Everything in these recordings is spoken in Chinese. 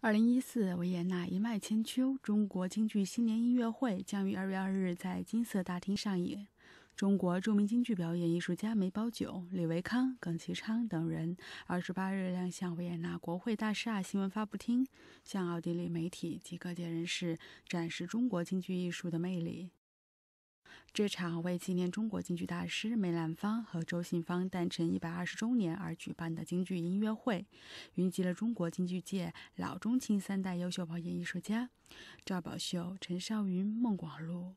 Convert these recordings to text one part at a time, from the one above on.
二零一四维也纳一脉千秋中国京剧新年音乐会将于二月二日在金色大厅上演。中国著名京剧表演艺术家梅葆玖、李维康、耿其昌等人二十八日亮相维也纳国会大厦新闻发布厅，向奥地利媒体及各界人士展示中国京剧艺术的魅力。这场为纪念中国京剧大师梅兰芳和周信芳诞辰一百二十周年而举办的京剧音乐会，云集了中国京剧界老中青三代优秀表演艺术家，赵葆秀、陈少云、孟广禄、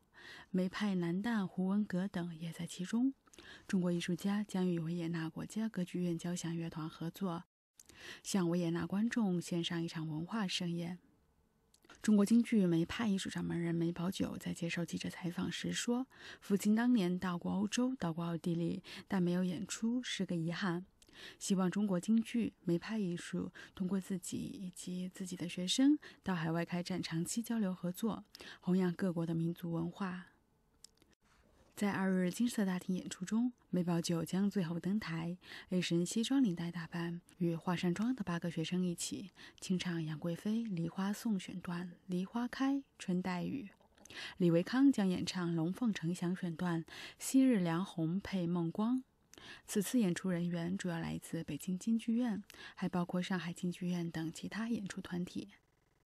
梅派男旦胡文阁等也在其中。中国艺术家将与维也纳国家歌剧院交响乐团合作，向维也纳观众献上一场文化盛宴。中国京剧梅派艺术掌门人梅葆玖在接受记者采访时说：“父亲当年到过欧洲，到过奥地利，但没有演出是个遗憾。希望中国京剧梅派艺术通过自己以及自己的学生到海外开展长期交流合作，弘扬各国的民族文化。”在二日金色大厅演出中，梅葆玖将最后登台，一身西装领带打扮，与化山庄的八个学生一起清唱《杨贵妃·梨花颂》选段“梨花开，春带雨”。李维康将演唱《龙凤呈祥》选段“昔日梁红配孟光”。此次演出人员主要来自北京京剧院，还包括上海京剧院等其他演出团体。